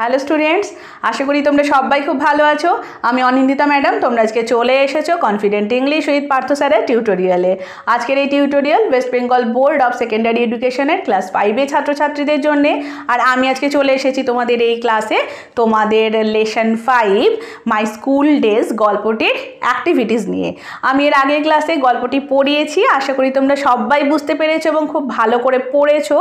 Hello students আশা করি তোমরা সবাই খুব ভালো আছো আমি অনিন্দিতা ম্যাডাম তোমরা আজকে চলে এসেছো কনফিডেন্ট ইংলিশ উইথ পার্থ স্যারের টিউটোরিয়ালে আজকের এই tutorial West Bengal board of secondary এডুকেশনের ক্লাস ফাইভে ছাত্রছাত্রীদের জন্যে আর আমি আজকে চলে এসেছি তোমাদের এই ক্লাসে তোমাদের lesson five my school days গল্পটির অ্যাক্টিভিটিস নিয়ে আমি এর আগের ক্লাসে গল্পটি পড়িয়েছি আশা করি তোমরা সবাই বুঝতে পেরেছো এবং খুব ভালো করে পড়েছো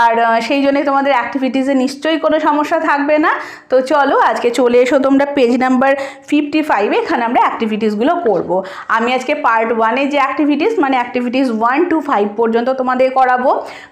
আর সেই জন্যে তোমাদের অ্যাক্টিভিটিসে নিশ্চয়ই কোনো সমস্যা থাকবে থাকবে না তো চলো আজকে চলে এসো তোমরা পেজ নাম্বার ফিফটি ফাইভে এখানে আমরা অ্যাক্টিভিটিসগুলো করব। আমি আজকে পার্ট ওয়ানে যে অ্যাক্টিভিটিস মানে অ্যাক্টিভিটিস ওয়ান টু ফাইভ পর্যন্ত তোমাদের করাবো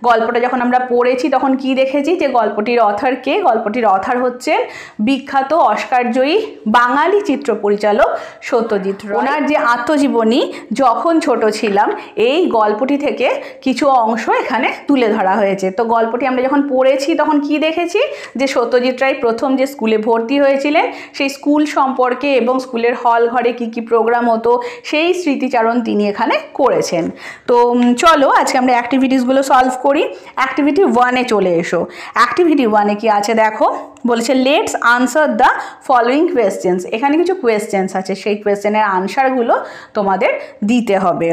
গল্পটা যখন আমরা পড়েছি তখন কি দেখেছি যে গল্পটির অথার কে গল্পটির অথার হচ্ছেন বিখ্যাত অস্কারজয়ী বাঙালি চিত্র পরিচালক সত্যজিৎ ওনার যে আত্মজীবনী যখন ছোট ছিলাম এই গল্পটি থেকে কিছু অংশ এখানে তুলে ধরা হয়েছে তো গল্পটি আমরা যখন পড়েছি তখন কি দেখেছি যে সত্যজিৎ রায় মশাই প্রথম যে স্কুলে ভর্তি হয়েছিলেন সেই স্কুল সম্পর্কে এবং স্কুলের হল ঘরে কি কি প্রোগ্রাম হতো সেই স্মৃতিচারণ তিনি এখানে করেছেন তো চলো আজকে আমরা অ্যাক্টিভিটিসগুলো সলভ করি অ্যাক্টিভিটি ওয়ানে চলে এসো অ্যাক্টিভিটি ওয়ানে কি আছে দেখো বলেছে let's answer the following questions এখানে কিছু কোয়েশ্চেন্স আছে সেই কোয়েশ্চেনের আনসারগুলো তোমাদের দিতে হবে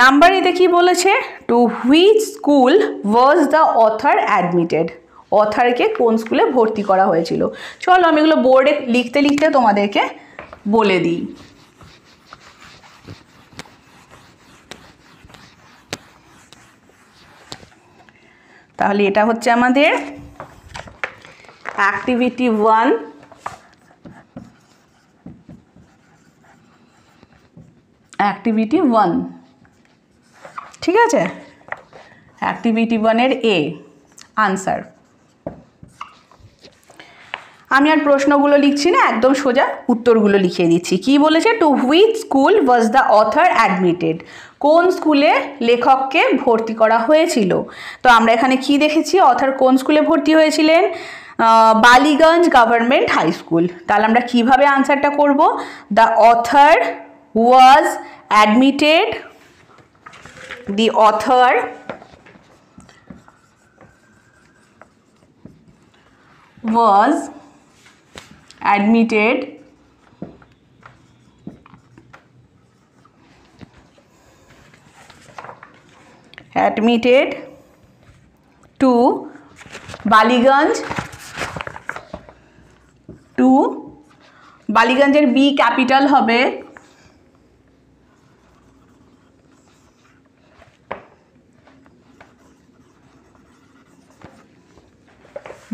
নাম্বার এতে কি বলেছে two which school was the author admitted অথারকে কোন স্কুলে ভর্তি করা হয়েছিল চলো আমি এগুলো বোর্ডে লিখতে লিখতে তোমাদেরকে বলে দিই তাহলে এটা হচ্ছে আমাদের অ্যাক্টিভিটি ওয়ান অ্যাক্টিভিটি ওয়ান ঠিক আছে অ্যাক্টিভিটি ওয়ানের এ আনসার আমি আর প্রশ্নগুলো লিখছি না একদম সোজা উত্তরগুলো লিখিয়ে দিচ্ছি কি বলেছে two which school was the author admitted কোন স্কুলে লেখককে ভর্তি করা হয়েছিল তো আমরা এখানে কি দেখেছি অথার কোন স্কুলে ভর্তি হয়েছিলেন বালিগঞ্জ গভর্নমেন্ট হাই স্কুল তাহলে আমরা কিভাবে আনসারটা করব the author was admitted the author was admitted admitted to Baliganj to বালিগঞ্জের বি ক্যাপিটাল হবে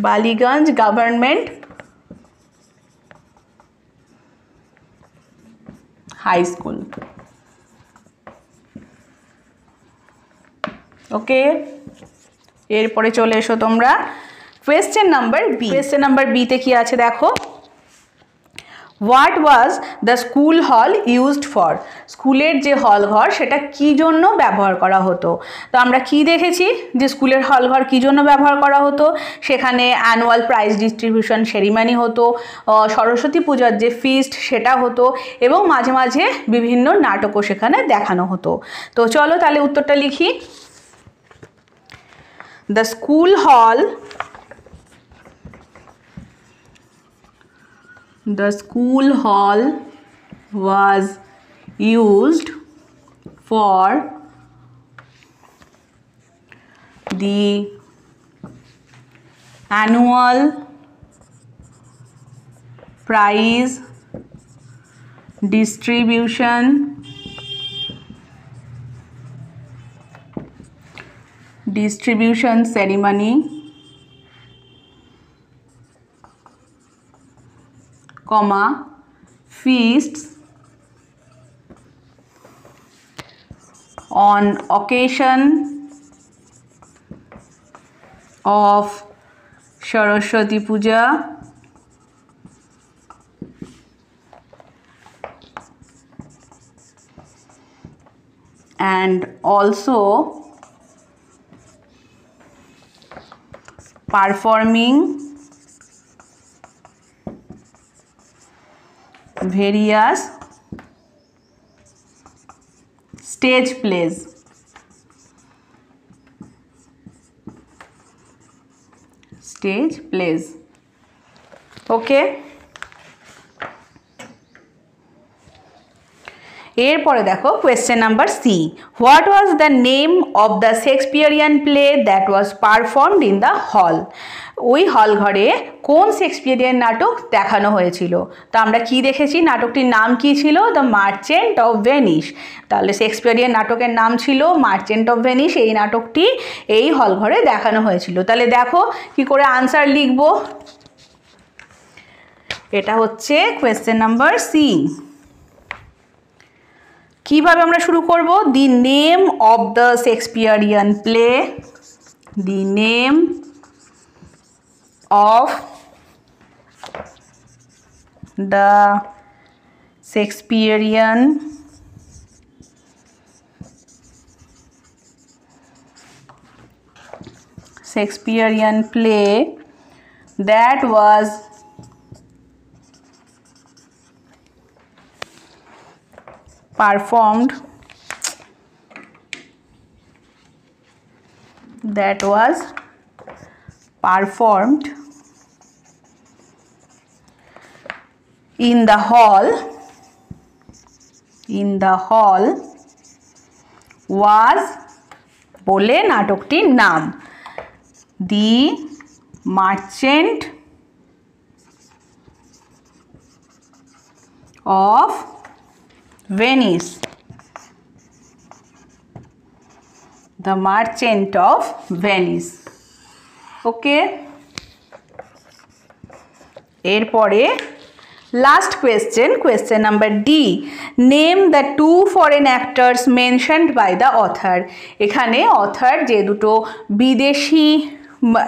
Ballygunge government high school okay এরপরে চলে এসো তোমরা question number B question number বিতে কি আছে দেখো what was the school hall used for স্কুলের যে হল ঘর সেটা কী জন্য ব্যবহার করা হতো তো আমরা কি দেখেছি যে স্কুলের হল ঘর কী জন্য ব্যবহার করা হতো সেখানে অ্যানুয়াল প্রাইজ ডিস্ট্রিবিউশন সেরিমানি হতো সরস্বতী পূজার যে ফিস্ট সেটা হতো এবং মাঝে মাঝে বিভিন্ন নাটকও সেখানে দেখানো হতো তো চলো তাহলে উত্তরটা লিখি the school hall the school hall was used for the annual prize distribution distribution ceremony comma feasts on occasion of Saraswati Puja and also performing various stage plays stage plays okay एरपर देखो question number C what was the name of the Shakespearean play that was performed in the hall ওই হল ঘরে কোন Shakespearean নাটক দেখানো হয়েছিল তো আমরা কি দেখেছি নাটকটির নাম কি ছিল দ্য মার্চেন্ট অফ ভেনিস তাহলে শেক্সপিয়ারিয়ান নাটকের নাম ছিল মার্চেন্ট অফ ভেনিস এই নাটকটি এই হল ঘরে দেখানো হয়েছিল তাহলে দেখো কি করে আনসার লিখব এটা হচ্ছে কোয়েশ্চেন নাম্বার সি কিভাবে আমরা শুরু করব the name of the Shakespearean play the name of the Shakespearean Shakespearean play that was performed that was formed in the hall in the hall was bole natokti nam the merchant of venice the merchant of venice okay এরপরে last question question number D name the two foreign actors mentioned by the author এখানে author যে দুটো বিদেশি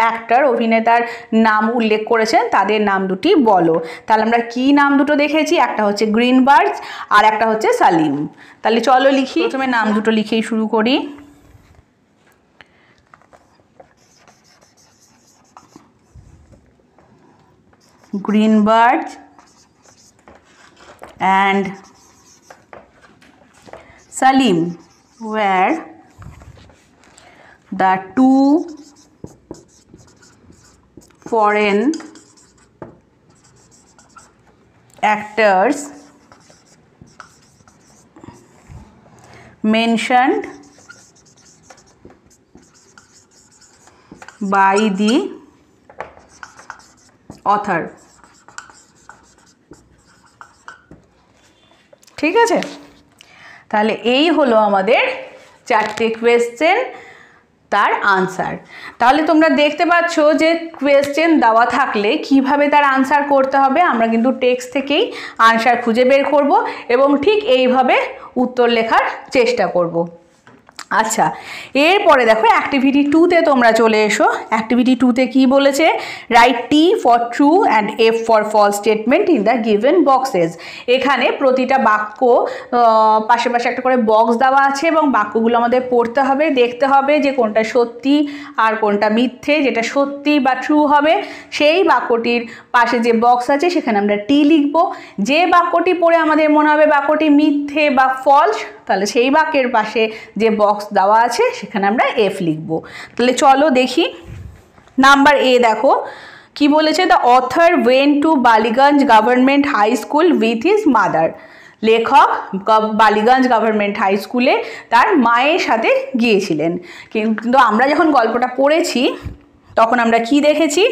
actor অভিনেতার নাম উল্লেখ করেছেন তাদের নাম দুটি বলো তাহলে আমরা কি নাম দুটো দেখেছি একটা হচ্ছে গ্রিনবার্জ আর একটা হচ্ছে সালিম তাহলে চলো লিখি প্রথমে নাম দুটো লিখেই শুরু করি green birds and Salim where the two foreign actors mentioned by the author ঠিক আছে তাহলে এই হলো আমাদের চারটে কোয়েশ্চেন তার আনসার তাহলে তোমরা দেখতে পাচ্ছ যে কোয়েশ্চেন দেওয়া থাকলে কিভাবে তার আনসার করতে হবে আমরা কিন্তু টেক্সট থেকেই আনসার খুঁজে বের করব এবং ঠিক এইভাবে উত্তর লেখার চেষ্টা করব আচ্ছা এরপরে দেখো অ্যাক্টিভিটি টুতে তোমরা চলে এসো অ্যাক্টিভিটি টুতে কি বলেছে write T for true and F for false statement in the given boxes এখানে প্রতিটা বাক্য পাশে পাশে একটা করে বক্স দেওয়া আছে এবং বাক্যগুলো আমাদের পড়তে হবে দেখতে হবে যে কোনটা সত্যি আর কোনটা মিথ্যে যেটা সত্যি বা ট্রু হবে সেই বাক্যটির পাশে যে বক্স আছে সেখানে আমরা টি লিখব যে বাক্যটি পড়ে আমাদের মনে হবে বাক্যটি মিথ্যে বা ফলস তাহলে সেই বাক্যের পাশে যে বক্স বক্স দেওয়া আছে সেখানে আমরা এফ লিখব তাহলে চলো দেখি নাম্বার এ দেখো কি বলেছে the author went to Ballygunge government high school with his mother লেখক বালিগঞ্জ গভর্নমেন্ট হাই স্কুলে তার মায়ের সাথে গিয়েছিলেন কিন্তু আমরা যখন গল্পটা পড়েছি তখন আমরা কি দেখেছি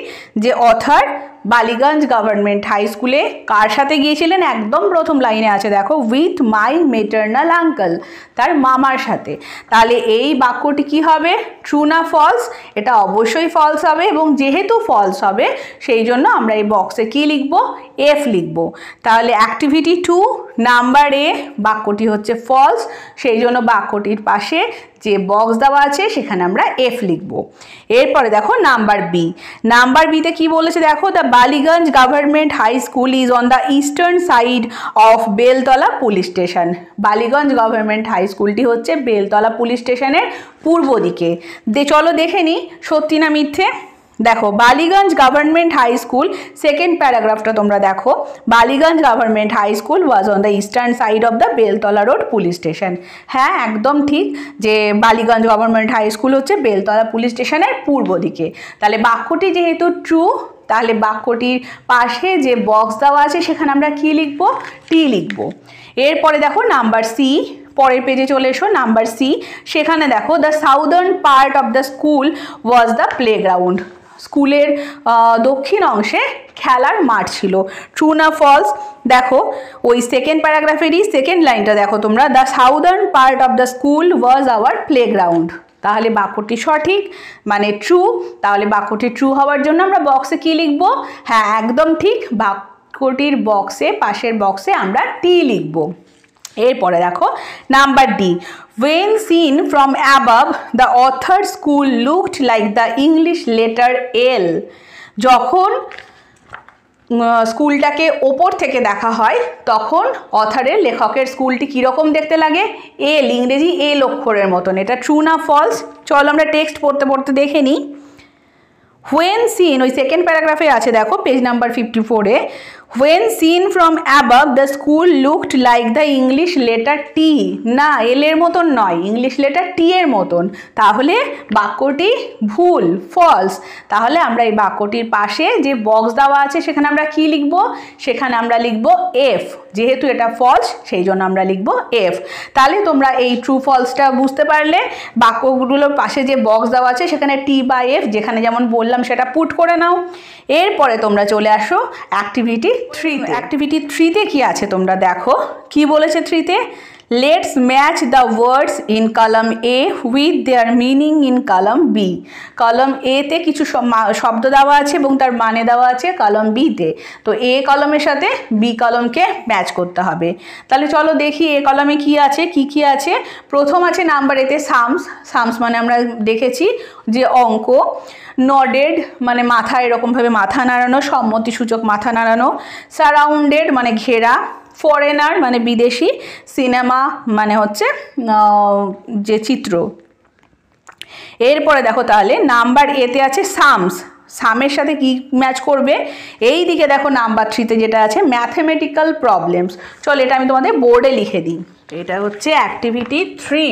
যে অথার বালিগঞ্জ গভর্নমেন্ট হাই স্কুলে কার সাথে গিয়েছিলেন একদম প্রথম লাইনে আছে দেখো উইথ মাই মেটার্নাল আঙ্কল তার মামার সাথে তাহলে এই বাক্যটি কি হবে ট্রু না ফলস এটা অবশ্যই ফলস হবে এবং যেহেতু ফলস হবে সেই জন্য আমরা এই বক্সে কি লিখব এফ লিখব তাহলে অ্যাক্টিভিটি টু নাম্বার এ বাক্যটি হচ্ছে ফলস সেই জন্য বাক্যটির পাশে যে বক্স দেওয়া আছে সেখানে আমরা এফ লিখব এরপরে দেখো নাম্বার বি নাম্বার বিতে কি বলেছে দেখো the Baliganj Government High School is on the eastern side of Beltala police station Ballygunge government high স্কুলটি হচ্ছে বেলতলা পুলিশ স্টেশনের পূর্ব দিকে দে চলো দেখে নিই সত্যি না মিথ্যে দেখো Ballygunge government high school second প্যারাগ্রাফটা তোমরা দেখো Ballygunge government high school was on the eastern side of the Beltala road police station হ্যাঁ একদম ঠিক যে বালিগঞ্জ গভর্নমেন্ট হাই স্কুল হচ্ছে বেলতলা পুলিশ স্টেশনের পূর্ব দিকে তাহলে বাক্যটি যেহেতু ট্রু তাহলে বাক্যটির পাশে যে বক্স দেওয়া আছে সেখানে আমরা কি লিখব টি লিখব এরপরে দেখো নাম্বার সি পরের পেজে চলে এসো নাম্বার সি সেখানে দেখো the southern part of the school was the playground স্কুলের দক্ষিণ অংশে খেলার মাঠ ছিল ট্রু না ফলস দেখো ওই সেকেন্ড প্যারাগ্রাফেরই সেকেন্ড লাইনটা দেখো তোমরা the southern part of the school was our playground তাহলে বাক্যটি সঠিক মানে ট্রু তাহলে বাক্যটি ট্রু হওয়ার জন্য আমরা বক্সে কি লিখব হ্যাঁ একদম ঠিক বাক্যটির বক্সে পাশের বক্সে আমরা টি লিখব এরপরে দেখো number D when seen from above the author school looked like the English letter L যখন স্কুলটাকে ওপর থেকে দেখা হয় তখন অথারের লেখকের স্কুলটি কীরকম দেখতে লাগে এল ইংরেজি এল অক্ষরের মতন এটা ট্রু না ফলস চল আমরা টেক্সট পড়তে পড়তে দেখে নিই হোয়েন সিন ওই সেকেন্ড প্যারাগ্রাফে আছে দেখো পেজ নাম্বার ফিফটি ফোরে When seen from above, the school looked like the English letter T. না এল এর মতন নয় ইংলিশ লেটার টি এর মতন তাহলে বাক্যটি ভুল ফলস তাহলে আমরা এই বাক্যটির পাশে যে বক্স দেওয়া আছে সেখানে আমরা কি লিখব সেখানে আমরা লিখব এফ যেহেতু এটা ফলস সেই জন্য আমরা লিখব এফ তাহলে তোমরা এই ট্রু ফলসটা বুঝতে পারলে বাক্যগুলোর পাশে যে বক্স দেওয়া আছে সেখানে টি বা এফ যেখানে যেমন বললাম সেটা পুট করে নাও এরপরে তোমরা চলে আসো অ্যাক্টিভিটি থ্রিতে অ্যাক্টিভিটি থ্রিতে কি আছে তোমরা দেখো কি বলেছে থ্রিতে Let's match the words in column A with their meaning in column B. কলম এ তে কিছু শব্দ দেওয়া আছে এবং তার মানে দেওয়া আছে কলম তে তো এ কলমের সাথে বি কলমকে ম্যাচ করতে হবে তাহলে চলো দেখি এ কলমে কি আছে কি কি আছে প্রথম আছে নাম্বার এতে সামস সামস মানে আমরা দেখেছি যে অঙ্ক নডেড মানে মাথা এরকমভাবে মাথা নাড়ানো সম্মতিসূচক মাথা নাড়ানো সারাউন্ডেড মানে ঘেরা ফরেনার মানে বিদেশি সিনেমা মানে হচ্ছে যে চিত্র এরপরে দেখো তাহলে নাম্বার এতে আছে সামস সামের সাথে কি ম্যাচ করবে এই দিকে দেখো নাম্বার থ্রিতে যেটা আছে ম্যাথমেটিক্যাল প্রবলেমস চল এটা আমি তোমাদের বোর্ডে লিখে দিই এটা হচ্ছে activity three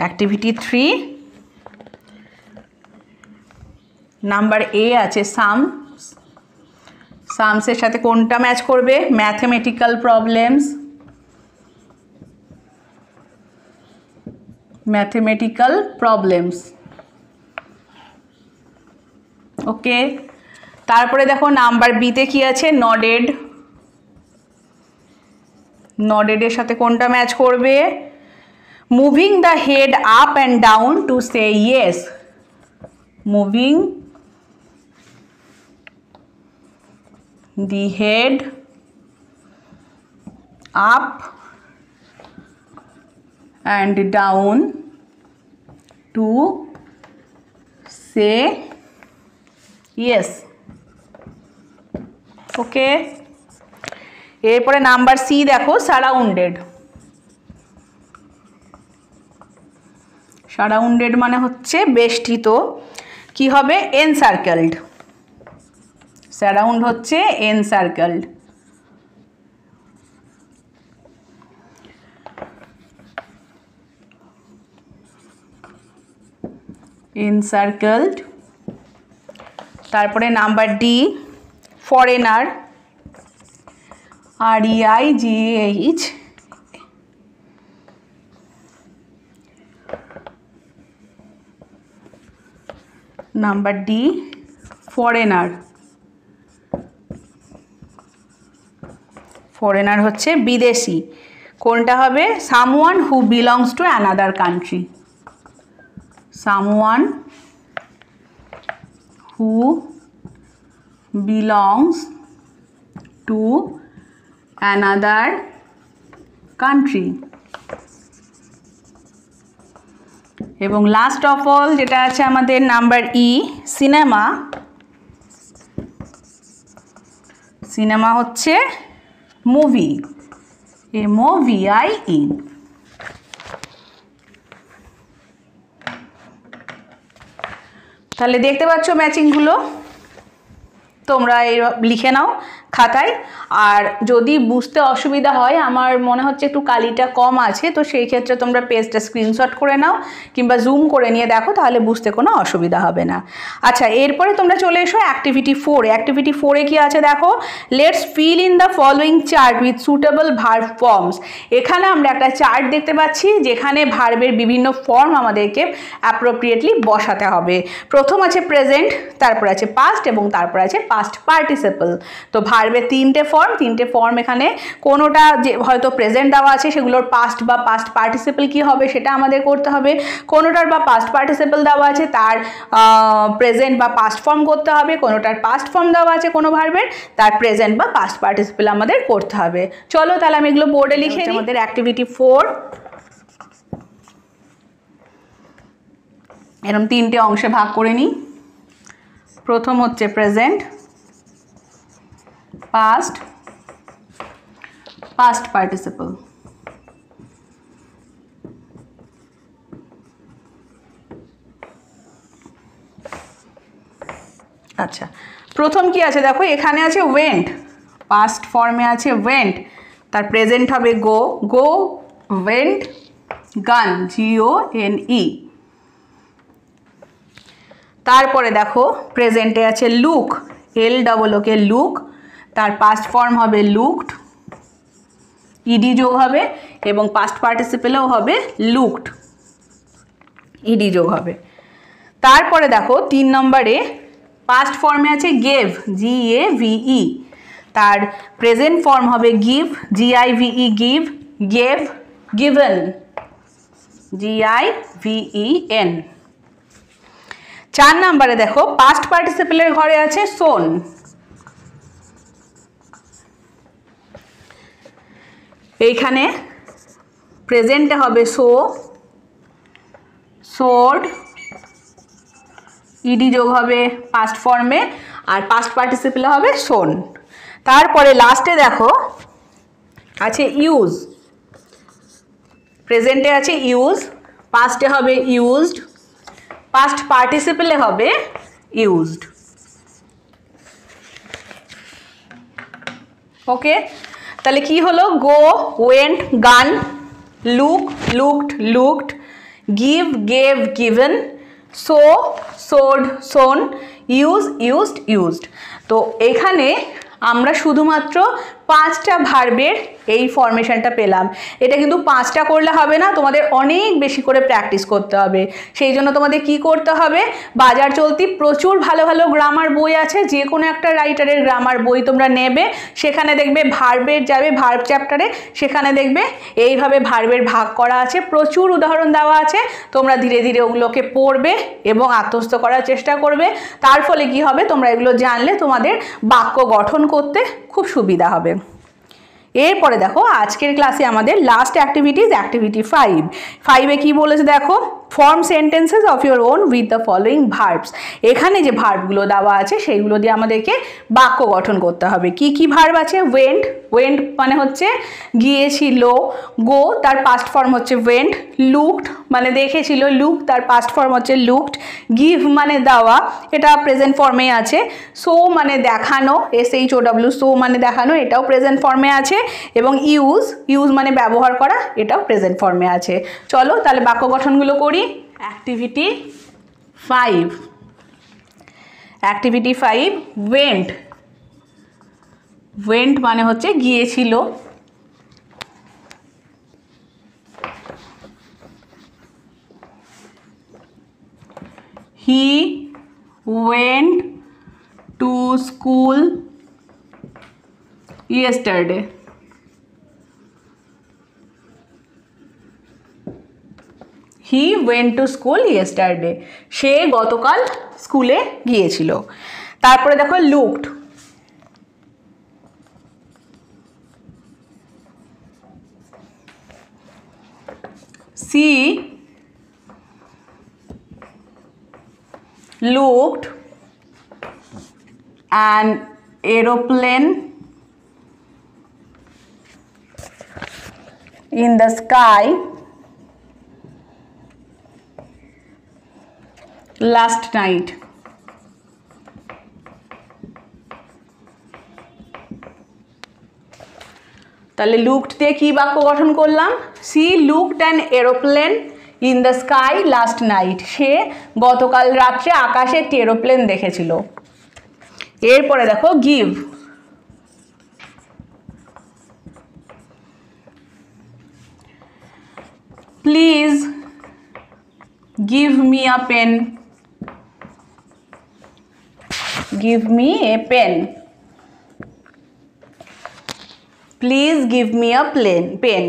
activity three number A আছে সাম সামসের সাথে কোনটা ম্যাচ করবে mathematical problems mathematical problems okay তারপরে দেখো নাম্বার বিতে কি আছে নডেড নডেডের সাথে কোনটা ম্যাচ করবে moving the head up and down to say yes মুভিং the head up and down to say yes okay এরপরে নাম্বার সি দেখো সারাউন্ডেড সারাউন্ডেড মানে হচ্ছে বেষ্টিত কি হবে এনসার্কেলড সারাউন্ড হচ্ছে এন সার্কেলড এনসার্কেলড তারপরে number D foreigner R E I G H number D foreigner foreigner হচ্ছে বিদেশি কোনটা হবে someone who belongs to another country someone who belongs to another country এবং লাস্ট অফ অল যেটা আছে আমাদের নাম্বার ই সিনেমা সিনেমা হচ্ছে movie m o v I e তাহলে দেখতে পাচ্ছ ম্যাচিংগুলো তোমরা এই লিখে নাও খাতায় আর যদি বুঝতে অসুবিধা হয় আমার মনে হচ্ছে একটু কালিটা কম আছে তো সেই ক্ষেত্রে তোমরা পেজটা স্ক্রিনশট করে নাও কিংবা জুম করে নিয়ে দেখো তাহলে বুঝতে কোনো অসুবিধা হবে না আচ্ছা এরপরে তোমরা চলে এসো অ্যাক্টিভিটি ফোর অ্যাক্টিভিটি ফোরে কি আছে দেখো let's fill in the following chart with suitable verb forms এখানে আমরা একটা চার্ট দেখতে পাচ্ছি যেখানে ভার্বের বিভিন্ন ফর্ম আমাদেরকে অ্যাপ্রোপ্রিয়েটলি বসাতে হবে প্রথম আছে প্রেজেন্ট তারপর আছে পাস্ট এবং তারপর আছে পাস্ট পার্টিসিপল তো ভার পারবে তিনটে ফর্ম তিনটে ফর্ম এখানে কোনোটা যে হয়তো প্রেজেন্ট দেওয়া আছে সেগুলোর পাস্ট বা পাস্ট পার্টিসিপেল কি হবে সেটা আমাদের করতে হবে কোনোটার বা পাস্ট পার্টিসিপেল দেওয়া আছে তার প্রেজেন্ট বা পাস্ট ফর্ম করতে হবে কোনোটার পাস্ট ফর্ম দেওয়া আছে কোনো ভার্বের তার প্রেজেন্ট বা পাস্ট পার্টিসিপেল আমাদের করতে হবে চলো তাহলে আমি এগুলো বোর্ডে লিখে আমাদের অ্যাক্টিভিটি ফোর এরকম তিনটে অংশে ভাগ করে নিই প্রথম হচ্ছে প্রেজেন্ট past past participle আচ্ছা প্রথম কি আছে দেখো এখানে আছে ওয়েন্ট পাস্ট ফর্মে আছে ওয়েন্ট তার প্রেজেন্ট হবে গো গো ওয়েন্ট গান জিও এন ই তারপরে দেখো প্রেজেন্টে আছে look L double okay look তার পাস্ট ফর্ম হবে লুকড ইডি যোগ হবে এবং পাস্ট পার্টিসিপেলেও হবে লুকড ইডি যোগ হবে তারপরে দেখো তিন নম্বরে পাস্ট ফর্মে আছে গেভ জি এ ভিই তার প্রেজেন্ট ফর্ম হবে give G I V E give gave given G I V E N চার নম্বরে দেখো পাস্ট পার্টিসিপেলের ঘরে আছে সোন এইখানে প্রেজেন্টে হবে শো সোড ইডি যোগ হবে পাস্ট ফর্মে আর পাস্ট পার্টিসিপেলে হবে শোন তারপরে লাস্টে দেখো আছে ইউজ প্রেজেন্টে আছে ইউজ পাস্টে হবে ইউজড পাস্ট পার্টিসিপেলে হবে ইউজড ওকে তাহলে কি হলো go went gone look looked looked give gave given show showed shown use used used তো এখানে আমরা শুধুমাত্র পাঁচটা ভার্বের এই ফর্মেশনটা পেলাম এটা কিন্তু পাঁচটা করলে হবে না তোমাদের অনেক বেশি করে প্র্যাকটিস করতে হবে সেই জন্য তোমাদের কি করতে হবে বাজার চলতি প্রচুর ভালো ভালো গ্রামার বই আছে যে কোনো একটা রাইটারের গ্রামার বই তোমরা নেবে সেখানে দেখবে ভার্বের যাবে ভার্ব চ্যাপ্টারে সেখানে দেখবে এইভাবে ভার্বের ভাগ করা আছে প্রচুর উদাহরণ দেওয়া আছে তোমরা ধীরে ধীরে ওগুলোকে পড়বে এবং আত্মস্থ করার চেষ্টা করবে তার ফলে কি হবে তোমরা এগুলো জানলে তোমাদের বাক্য গঠন করতে খুব সুবিধা হবে এরপরে দেখো আজকের ক্লাসে আমাদের লাস্ট অ্যাক্টিভিটিস অ্যাক্টিভিটি ফাইভ ফাইভে কি বলেছে দেখো form sentences of your own with the following verbs এখানে যে ভার্বগুলো দেওয়া আছে সেইগুলো দিয়ে আমাদেরকে বাক্য গঠন করতে হবে কি কি ভার্ব আছে ওয়েন্ট ওয়েন্ট মানে হচ্ছে গিয়েছিল গো তার পাস্ট ফর্ম হচ্ছে ওয়েন্ট লুকড মানে দেখেছিল লুক তার পাস্ট ফর্ম হচ্ছে লুকড গিভ মানে দেওয়া এটা প্রেজেন্ট ফর্মে আছে সো মানে দেখানো S H O W show মানে দেখানো এটাও প্রেজেন্ট ফর্মে আছে এবং ইউজ ইউজ মানে ব্যবহার করা এটাও প্রেজেন্ট ফর্মে আছে চলো তাহলে বাক্য গঠনগুলো করি activity five activity five went went মানে হচ্ছে গিয়েছিল he went to school yesterday he went to school yesterday সে গতকাল স্কুলে গিয়েছিল তারপরে দেখো looked she looked and aeroplane in the sky last night তাহলে লুকড দিয়ে কী বাক্য গঠন করলাম she looked an aeroplane in the sky last night সে গতকাল রাত্রে আকাশে একটি এরোপ্লেন দেখেছিল এরপরে দেখো give please give me a pen give me a pen. Please give me a plane pen.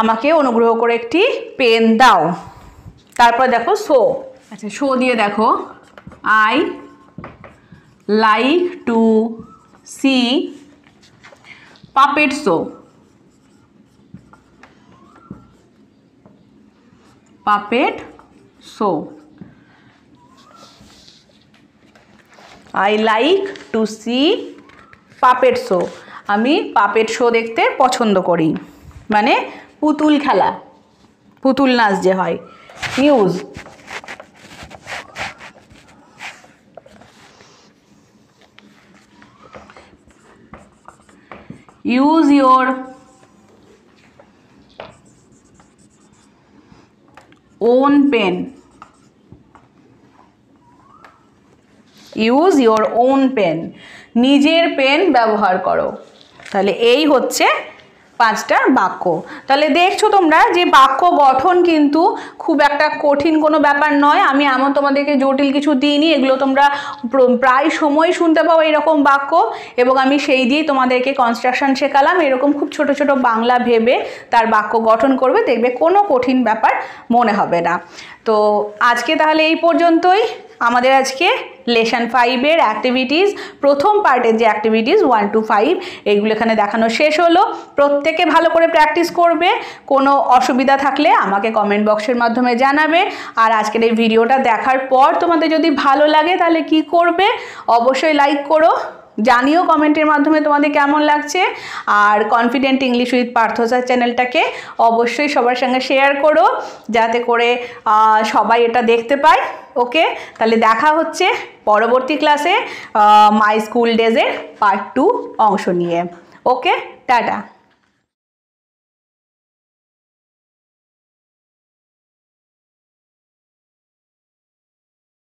আমাকে অনুগ্রহ করে একটি পেন দাও তারপর দেখো শো আচ্ছা শো দিয়ে দেখো I like to see puppet show puppet show I like to see puppet show আমি পাপেট শো দেখতে পছন্দ করি মানে পুতুল খেলা পুতুল নাচ যে হয় নিউজ use your own pen use your own pen নিজের পেন ব্যবহার করো তাহলে এই হচ্ছে পাঁচটা বাক্য তাহলে দেখছো তোমরা যে বাক্য গঠন কিন্তু খুব একটা কঠিন কোনো ব্যাপার নয় আমি এমন তোমাদেরকে জটিল কিছু দিইনি এগুলো তোমরা প্রায় সময় শুনতে পাও এরকম বাক্য এবং আমি সেই দিয়েই তোমাদেরকে কনস্ট্রাকশন শেখালাম এরকম খুব ছোট ছোট বাংলা ভেবে তার বাক্য গঠন করবে দেখবে কোনো কঠিন ব্যাপার মনে হবে না তো আজকে তাহলে এই পর্যন্তই আমাদের আজকে লেশন ফাইভের অ্যাক্টিভিটিস প্রথম পার্টের যে অ্যাক্টিভিটিস ওয়ান টু ফাইভ এইগুলো এখানে দেখানো শেষ হলো প্রত্যেকে ভালো করে প্র্যাকটিস করবে কোনো অসুবিধা থাকলে আমাকে কমেন্ট বক্সের মাধ্যমে জানাবে আর আজকের এই ভিডিওটা দেখার পর তোমাদের যদি ভালো লাগে তাহলে কি করবে অবশ্যই লাইক করো জানিও কমেন্টের মাধ্যমে তোমাদের কেমন লাগছে আর কনফিডেন্ট ইংলিশ উইথ পার্থসার চ্যানেলটাকে অবশ্যই সবার সঙ্গে শেয়ার করো যাতে করে সবাই এটা দেখতে পায় ওকে তাহলে দেখা হচ্ছে পরবর্তী ক্লাসে মাই স্কুল ডেজের পার্ট টু অংশ নিয়ে ওকে টাটা